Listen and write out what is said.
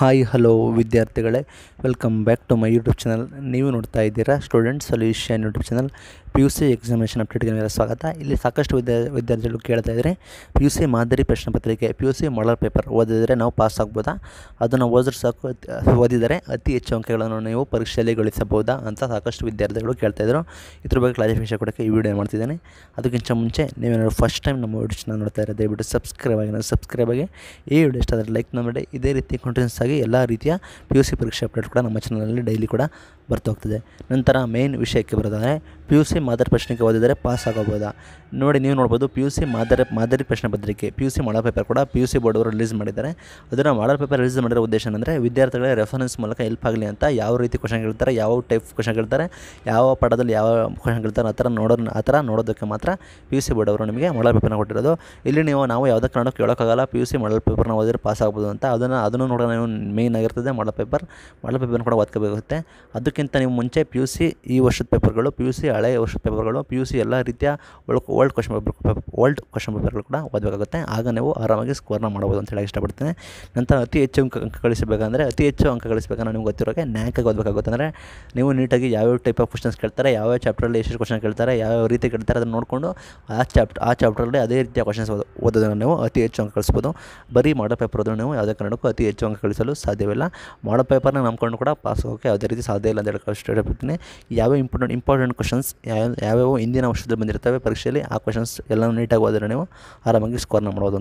hi hello ವಿದ್ಯಾರ್ಥಿಗಳೇ welcome back to my YouTube channel ನೀವು ನೋಡ್ತಾ ಇದ್ದೀರಾ student solution YouTube channel P U C examination ಅಪ್ಡೇಟ್ಗೆ ಸ್ವಾಗತ ಇಲ್ಲಿ ಸಾಕಷ್ಟು ವಿದ್ಯಾ ವಿದ್ಯಾರ್ಥಿಗಳು ಕೇಳ್ತಾ ಇದ್ದರೆ ಪಿ ಯು ಸಿ ಮಾದರಿ ಪ್ರಶ್ನೆ ಪತ್ರಿಕೆ P U C model paper ಓದಿದರೆ ನಾವು ಪಾಸ್ ಆಗ್ಬೋದಾ ಅದನ್ನು ಓದಿದ್ರೆ ಸಾಕು ಓದಿದರೆ ಅತಿ ಹೆಚ್ಚು ಅಂಕಗಳನ್ನು ನೀವು ಪರೀಕ್ಷೆಯಲ್ಲಿ ಗಳಿಸಬಹುದಾ ಅಂತ ಸಾಕಷ್ಟು ವಿದ್ಯಾರ್ಥಿಗಳು ಕೇಳ್ತಾಯಿದ್ರು ಇದ್ರ ಬಗ್ಗೆ ಕ್ಲಾರಿಫಿಕೇಶನ್ ಕೊಡೋಕ್ಕೆ ಈ ವಿಡಿಯೋ ಮಾಡ್ತಿದ್ದೇನೆ ಅದಕ್ಕಿಂತ ಮುಂಚೆ ನೀವೇನಾದ್ರು ಫಸ್ಟ್ ಟೈಮ್ ನಮ್ಮ ವಿಡಿಯೋಸ್ನ ನೋಡ್ತಾ ಇರೋ ದಯವಿಟ್ಟು ಸಬ್ಸ್ಕ್ರೈಬ್ ಆಗಿ ಸಬ್ಸ್ಕ್ರೈಬ್ ಆಗಿ ಈ ವಿಡಿಯೋ ಇಷ್ಟ ಆದರೆ ಲೈಕ್ ಮಾಡಿ ಇದೇ ರೀತಿ ಕಂಟಿನ್ಯೂಸ್ ಆಗಿ ಎಲ್ಲ ರೀತಿಯ ಪಿ ಯು ಸಿ ಪರೀಕ್ಷೆ ಅಪ್ಡೇಟ್ ಕೂಡ ನಮ್ಮ ಚಾನಲಲ್ಲಿ ಡೈಲಿ ಕೂಡ ಬರ್ತಾ ಹೋಗ್ತದೆ ನಂತರ ಮೇನ್ ವಿಷಯಕ್ಕೆ ಬರೋದಾದರೆ ಪಿ ಯು ಸಿ ಮಾದರಿ ಪ್ರಶ್ನೆಗೆ ಓದಿದರೆ ಪಾಸ್ ಆಗೋಬೋದಾ ನೋಡಿ ನೀವು ನೋಡ್ಬೋದು ಪಿ ಯು ಸಿ ಮಾದರಿ ಮಾದರಿ ಪ್ರಶ್ನೆ ಪತ್ರಿಕೆ P U C model paper ಕೂಡ ಪಿ ಯು ಸಿ ಅವರು ರಿಲೀಸ್ ಮಾಡಿದ್ದಾರೆ ಅದನ್ನು ಮಾಡಲ್ ಪೇಪರ್ ರಿಲೀಸ್ ಮಾಡಿರೋ ಉದ್ದೇಶ ಅಂದರೆ ವಿದ್ಯಾರ್ಥಿಗಳ ರೆಫರೆನ್ಸ್ ಮೂಲಕ ಹೆಲ್ಪ್ ಆಗಲಿ ಅಂತ ಯಾವ ರೀತಿ ಕ್ವಶನ್ ಕೇಳ್ತಾರೆ ಯಾವ ಟೈಪ್ ಕ್ವಶನ್ ಕೇಳ್ತಾರೆ ಯಾವ ಪಡದಲ್ಲಿ ಯಾವ ಕ್ವಶನ್ ಕೇಳ್ತಾರೆ ಆ ಥರ ನೋಡೋ ಆ ಥರ ನೋಡೋದಕ್ಕೆ ಮಾತ್ರ ಪಿ ಯು ಸಿ ಬೋರ್ಡ್ ಅವರು ನಿಮಗೆ ಮಾಡಲ್ ಪೇಪರ್ನ ಕೊಟ್ಟಿರೋದು ಇಲ್ಲಿ ನೀವು ನಾವು ಯಾವುದೇ ಕಾರಣಕ್ಕೆ ಹೇಳೋಕ್ಕಾಗಲ್ಲ ಪಿ ಯು ಸಿ ಮಾಡಲ್ ಪೇಪರ್ನ ಓದಿದ್ರೆ ಪಾಸ್ ಆಗ್ಬೋದು ಅಂತ ಅದನ್ನು ಅದನ್ನು ನೋಡೋಣ ನೀವು ಮೇಯ್ನ್ ಆಗಿರ್ತದೆ ಮಾಡಲ್ ಪೇಪರ್ ಮಾಡಲ್ ಪೇಪರ್ನ ಕೂಡ ಓದ್ಕೋಬೇಕಾಗುತ್ತೆ ಅದಕ್ಕಿಂತ ನೀವು ಮುಂಚೆ ಪಿ ಯು ಸಿ ಈ ವರ್ಷದ ಪೇಪರ್ಗಳು ಪಿ ಯು ಸಿ ಹಳೆಯ ಕ್ವಶನ್ ಪೇಪರ್ಗಳು ಪಿ ಯು ಸಿ ಎಲ್ಲ ರೀತಿಯ old question paper old question ಪೇಪರ್ಗಳು ಕೂಡ ಓದಬೇಕಾಗುತ್ತೆ ಆಗ ನೀವು ಆರಾಮಾಗಿ ಸ್ಕೋರ್ನ ಮಾಡ್ಬೋದು ಅಂತ ಹೇಳಿ ಇಷ್ಟಪಡ್ತೀನಿ ನಂತರ ಅತಿ ಹೆಚ್ಚು ಅಂಕ ಗಳಿಸಬೇಕಂದ್ರೆ ಅತಿ ಹೆಚ್ಚು ಅಂಕ ಗಳಿಸಬೇಕಂದ್ರೆ ನಿಮ್ಗೆ ಗೊತ್ತಿರೋಕ್ಕೆ ನ್ಯಾಕಾಗಿ ಓದಬೇಕಾಗುತ್ತೆ ಅಂದರೆ ನೀವು ನೀಟಾಗಿ ಯಾವ್ಯಾವ ಟೈಪ್ ಆಫ್ ಕ್ವಶನ್ಸ್ ಕೇಳ್ತಾರೆ ಯಾವ್ಯಾವ ಚಾಪ್ಟರಲ್ಲಿ ಎಷ್ಟು ಕ್ವಶನ್ ಕೇಳ್ತಾರೆ ಯಾವ ರೀತಿ ಕೇಳ್ತಾರೆ ಅದನ್ನು ನೋಡಿಕೊಂಡು ಆ ಚಾಪ್ಟರ್ ಆ ಚಾಪ್ಟರಲ್ಲಿ ಅದೇ ರೀತಿಯ ಕ್ವಶನ್ಸ್ ಓದೋದನ್ನು ನೀವು ಅತಿ ಹೆಚ್ಚು ಅಂಕ ಕಳಿಸ್ಬೋದು ಬರೀ ಮಾಡೋ ಪೇಪರ್ ಅದನ್ನು ನೀವು ಯಾವುದೇ ಕಾರಣಕ್ಕೂ ಅತಿ ಹೆಚ್ಚು ಅಂಕ ಕಳಿಸಲು ಸಾಧ್ಯವಿಲ್ಲ ಮಾಡೋ ಪೇಪರ್ನ ನಂಬ್ಕೊಂಡು ಕೂಡ ಪಾಸ್ ಹೋಗೋಕ್ಕೆ ಯಾವುದೇ ರೀತಿ ಸಾಧ್ಯ ಇಲ್ಲ ಅಂತ ಹೇಳಿ ಕಷ್ಟ ಯಾವ ಇಂಪಾರ್ಟೆಂಟ್ ಇಂಪಾರ್ಟೆಂಟ್ ಕ್ವಶನ್ಸ್ ಯಾವ್ಯಾವ ಹಿಂದಿನ ವರ್ಷದಲ್ಲಿ ಬಂದಿರ್ತವೆ ಪರೀಕ್ಷೆಯಲ್ಲಿ ಆ ಕ್ವಶನ್ಸ್ ಎಲ್ಲ ನೀಟಾಗಿ ಓದಿದ್ರೆ ನೀವು ಆರಾಮಾಗಿ ಸ್ಕೋರ್ನ ಮಾಡ್ಬೋದು